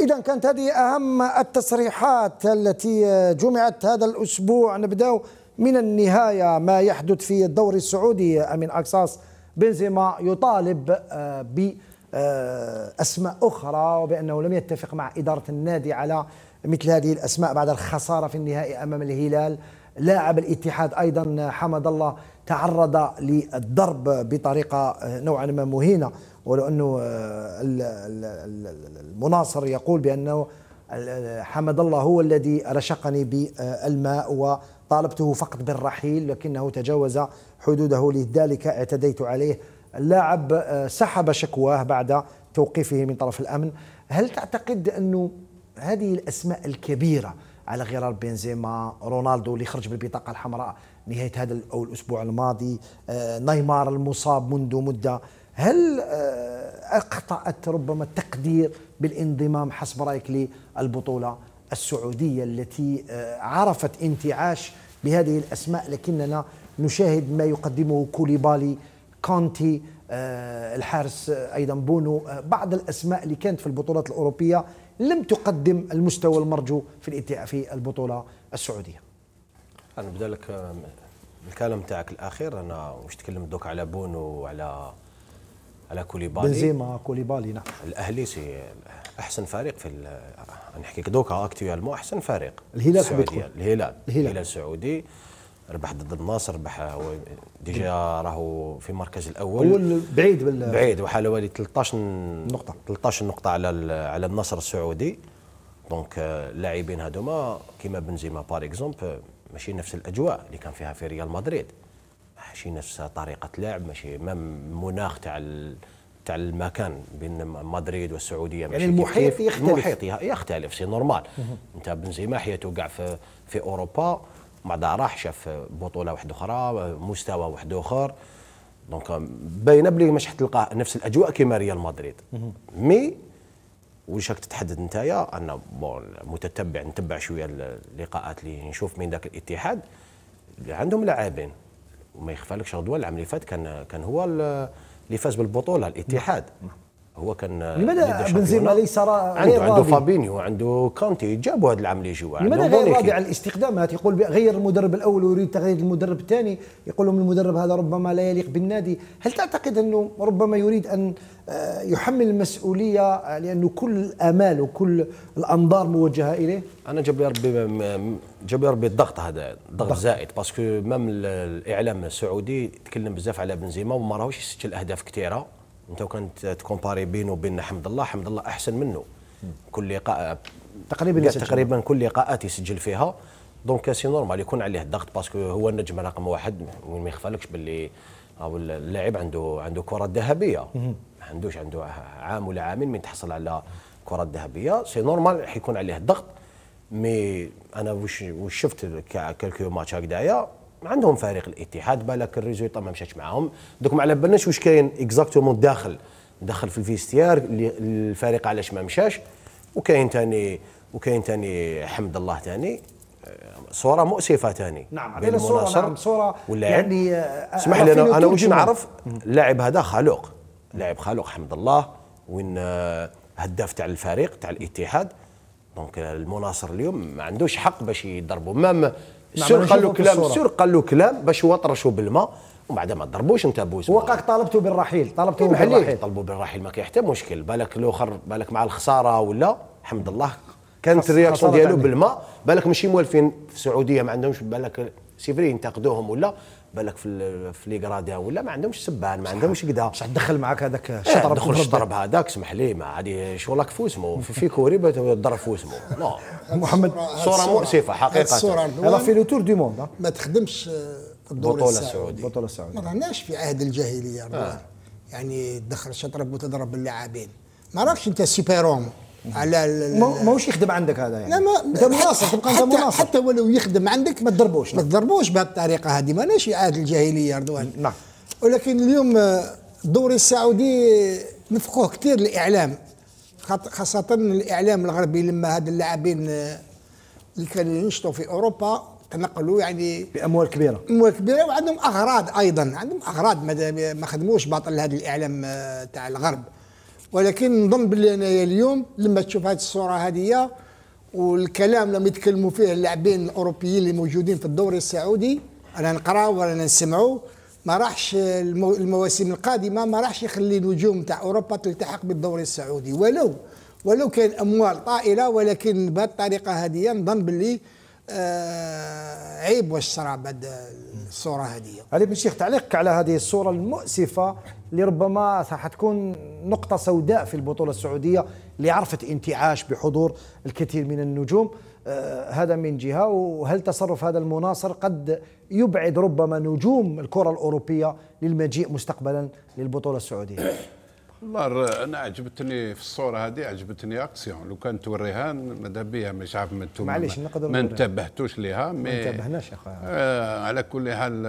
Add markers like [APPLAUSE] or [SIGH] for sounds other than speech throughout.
إذا كانت هذه أهم التصريحات التي جمعت هذا الأسبوع نبدأ من النهاية ما يحدث في الدوري السعودي أمين أكساس بنزيما يطالب آه، بأسماء أخرى وبأنه لم يتفق مع إدارة النادي على مثل هذه الأسماء بعد الخسارة في النهائي أمام الهلال لاعب الاتحاد أيضا حمد الله تعرض للضرب بطريقة آه، نوعا ما مهينة ولو أنه آه، المناصر يقول بأنه حمد الله هو الذي رشقني بالماء وطالبته فقط بالرحيل لكنه تجاوز حدوده لذلك اعتديت عليه اللاعب آه، سحب شكواه بعد توقيفه من طرف الأمن هل تعتقد أنه هذه الأسماء الكبيرة على غرار بنزيما رونالدو اللي خرج بالبطاقة الحمراء نهاية هذا أو الأسبوع الماضي آه، نيمار المصاب منذ مدة هل اخطات آه، ربما التقدير بالانضمام حسب رأيك للبطولة السعودية التي آه، عرفت انتعاش بهذه الأسماء لكننا نشاهد ما يقدمه كوليبالي كونتي آه، الحارس أيضا بونو بعض الأسماء اللي كانت في البطولات الأوروبية لم تقدم المستوى المرجو في في البطولة السعودية أنا بدالك الكلام تاعك الأخير أنا واش تكلمت دوك على بونو وعلى على كوليبالي بنزيما كوليبالي نعم الاهلي سي احسن فريق في نحكيك دوكا اكتويالمون احسن فريق الهلال السعودي الهلال الهلال السعودي ربح ضد النصر ربح هو ديجا إيه. راهو في المركز الاول اول بعيد بال... بعيد وحوالي 13 نقطه 13 نقطه على على النصر السعودي دونك اللاعبين آه، هذوما كيما بنزيما بار اكزومبل ماشي نفس الاجواء اللي كان فيها في ريال مدريد ماشي نفس طريقه لعب ماشي مناخ تاع تاع المكان بين مدريد والسعوديه يعني المحيط يختلف المحيط يختلف سي نورمال انت بنزيما حياته كاع في في اوروبا بعدها راح شاف بطوله واحده اخرى مستوى واحد اخر دونك باينه بلي مش حتلقى نفس الاجواء كيما ريال مدريد مي واش راك تتحدد نتايا انا بون متتبع نتبع شويه اللقاءات اللي نشوف من ذاك الاتحاد عندهم لاعبين وما يخفى لكش غدوه العام اللي فات كان كان هو اللي فاز بالبطوله الاتحاد هو كان لماذا بنزيما ليس عنده عنده فابينيو عنده كانتي جابوا هذا العام اللي جوا لماذا غير راضي على الاستخدامات يقول غير المدرب الاول ويريد تغيير المدرب الثاني يقول لهم المدرب هذا ربما لا يليق بالنادي هل تعتقد انه ربما يريد ان آه، يحمل المسؤوليه آه، لانه كل الامال وكل الانظار موجهه اليه انا جاب لي ربي جاب لي ربي الضغط هذا الضغط زائد باسكو مام الاعلام السعودي تكلم بزاف على بنزيما وما راهوش يسجل اهداف كثيره انت كنت تكومباري بينه وبين حمد الله حمد الله احسن منه كل لقاء تقريبا تقريبا كل لقاءات يسجل فيها دونك سي نورمال يكون عليه الضغط باسكو هو النجم رقم واحد ما يخفالكش باللي او اللاعب عنده عنده كره ذهبيه ما عندوش عنده عام ولا عامين من تحصل على كره ذهبيه سي نورمال حيكون عليه الضغط مي انا واش شفت كالكيو ماتش هكذايا عندهم فريق الاتحاد بالك الريزولتا ما مشاش معاهم دوك ما على بالناش واش كاين اكزاكتومون داخل داخل في الفيستيار الفريق علاش ما مشاش وكاين ثاني وكاين ثاني حمد الله ثاني صوره مؤسفه ثاني نعم بين صوره نعم صوره واللاعب يعني آه، اسمح لي انا, أنا واش نعرف اللاعب هذا خلوق لاعب خلوق حمد الله وين آه، هداف تاع الفريق تاع الاتحاد دونك المناصر اليوم ما عندوش حق باش يضربوا مام السور نعم، قال له كلام السور قال له كلام باش هو طرشوا بالماء ومن بعد ما ضربوش انت بوز وقاك طالبته بالرحيل طالبته إيه، بالرحيل طلبوا بالرحيل ما كاين حتى مشكل بالك الاخر بالك مع الخساره ولا الحمد لله كانت الرياكسيون ديالو بالماء بالك ماشي موالفين في السعوديه ما عندهمش بالك سي فري ينتقدوهم ولا بالك في في غراديا ولا ما عندهمش سبان ما عندهمش كدا صح دخل معك هذاك الشطرب إيه، دخل الشطرب هذاك اسمح لي ما عادي شغلك فوسمو في, في كوري ضرب في اسمه [LAUGHS] محمد صوره مؤسفه حقيقه الصوره في لو تور دي موند ما تخدمش في البطوله السعوديه البطوله السعوديه ما راناش في عهد الجاهليه آه. يعني تدخل الشطرب وتضرب اللاعبين ما راكش انت سوبر على ماهوش يخدم عندك هذا يعني لا ما انت مناصر تبقى انت مناصر حتى ولو يخدم عندك ما تضربوش ما تضربوش بهالطريقه هذه ماناش عاد الجاهليه رضوان نعم ولكن اليوم الدوري السعودي نفقوه كثير الاعلام خاصه الاعلام الغربي لما هاد اللاعبين اللي كانوا ينشطوا في اوروبا تنقلوا يعني باموال كبيره اموال كبيره وعندهم اغراض ايضا عندهم اغراض ما خدموش باطل هذا الاعلام آه، تاع الغرب ولكن نظن باللي انايا اليوم لما تشوف هذه الصوره هذه والكلام لما يتكلموا فيه اللاعبين الاوروبيين اللي موجودين في الدوري السعودي انا نقراو ورانا نسمعوا ما راحش المواسم القادمه ما راحش يخلي النجوم تاع اوروبا تلتحق بالدوري السعودي ولو ولو كان اموال طائله ولكن بهذه الطريقه هذه نظن باللي آه عيب والشرع بعد الصورة هذه علي بن شيخ تعليقك على هذه الصورة المؤسفة اللي ربما حتكون نقطة سوداء في البطولة السعودية اللي عرفت انتعاش بحضور الكثير من النجوم آه هذا من جهة وهل تصرف هذا المناصر قد يبعد ربما نجوم الكرة الأوروبية للمجيء مستقبلا للبطولة السعودية والله انا عجبتني في الصوره هذه عجبتني اكسيون لو كان توريها ماذا بها مش عارف ما معليش نقدر ما انتبهتوش ليها مي ما انتبهناش يا آه على كل حال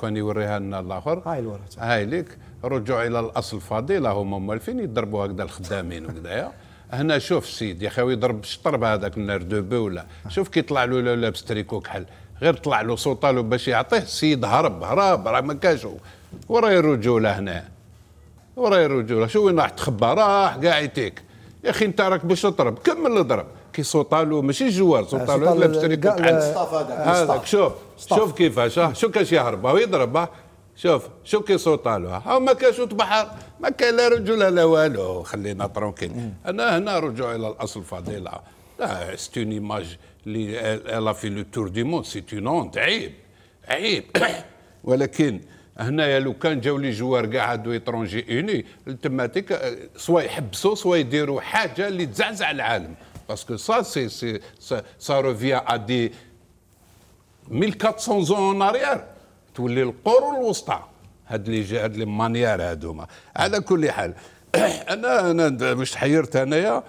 كان يوريها لنا الاخر هاي الورا هاي ليك رجوع الى الاصل فضيله هما مالفين يضربوا هكذا الخدامين وكذايا هنا شوف السيد يا خويا يضرب الشطرب هذاك النار دو بي ولا شوف كي طلع له لابس تريكو كحل غير طلع له له باش يعطيه السيد هرب هرب راه ما كاشو وراه الرجوله هنا وراي الرجوله شو وين راح تخبى راح كاع يتيك يا اخي انت راك باش تضرب كمل اضرب كي صوطالو ماشي الجوار سوطالو لابس تريكو هذاك شوف شوف كيفاش شو كاش يهرب هو يضرب شوف شو كي صوطالو ها ما كاش بحر ما كان لا رجل لا والو خلينا ترونكيل انا هنا رجوع الى الاصل فضيله لا سيت اون ايماج اللي لا في لو تور دي موند سيت اون عيب عيب [COUGHS] ولكن هنايا لو كان جاو لي جوار كاع هادو ايترونجي اوني تماتيك آه، سوا يحبسوا سوا يديروا حاجه اللي تزعزع العالم باسكو سا سي سي سا, سا روفيا ا دي 1400 زون اريير تولي القرون الوسطى هاد لي هاد لي مانيير هادوما على كل حال [CLEARS THROAT] انا انا مش تحيرت انايا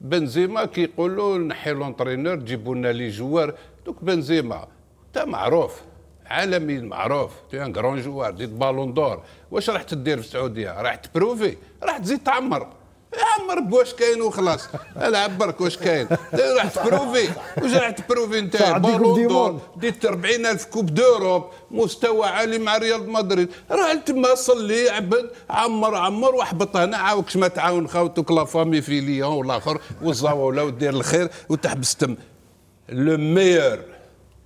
بنزيما كيقولوا نحي لونترينور جيبوا لنا لي جوار دوك بنزيما تا معروف عالمي معروف تي ان كرون جوار ديت بالون دور واش راح تدير في السعوديه راح تبروفي راح تزيد تعمر عمر بواش كاين وخلاص العب برك واش كاين راح تبروفي واش راح تبروفي انت بالون دور ديت 40000 كوب دوروب مستوى عالي مع ريال مدريد راه تما صلي عبد عمر عمر واحبط هنا عاوكش ما تعاون خاوتك لا فامي في ليون والاخر والزاوه ولا ودير الخير وتحبس تم لو ميور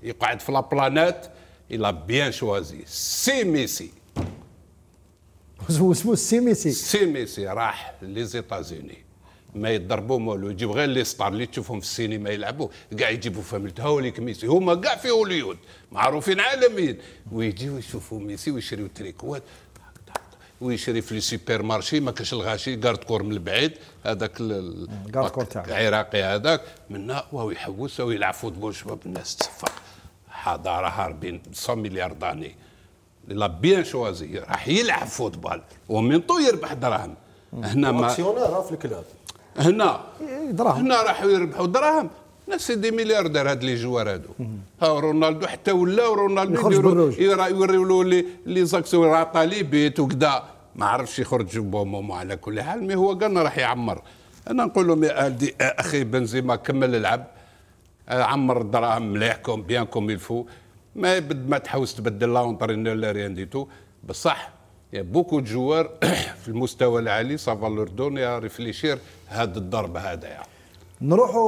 يقعد في لابلانات il a bien choisi. Si Messi. Messi. السي ميسي السي ميسي راح unis ما يضربوا مولو يجيب غير لي ستار اللي تشوفهم في السينما يلعبوا كاع يجيبوا فاميلت هاوليك ميسي هما كاع في هوليود معروفين عالميا ويجيو يشوفوا ميسي ويشريوا تريكوات ويشري في لي سوبر مارشي ما كاش الغاشي كارد كور من البعيد هذاك العراقي هذاك من وهو يحوس ويلعب فوتبول شباب الناس تصفق حضاره هاربين مليار مليارداني لا بيان شوازي راح يلعب فوتبال ومن طو يربح إيه، دراهم هنا ما اكسيونير في الكلاب هنا دراهم هنا راحوا يربحوا دراهم ناس دي ملياردير هاد لي جوار هادو ها رونالدو حتى ولا رونالدو يوريو له لي لي زاكسيون عطا لي بيت وكذا ما عرفش يخرج بومومو على كل حال مي هو قالنا راح يعمر انا نقول لهم يا اخي بنزيما كمل العب عمر الدراهم مليحكم بيان كوم الفو ما بد ما تحوس تبدل لا اونترينور لا ريان دي تو بصح يا بوكو جوار [CLEARS THROAT] في المستوى العالي سافالور دون دوني ريفليشير هاد الضرب يعني نروحوا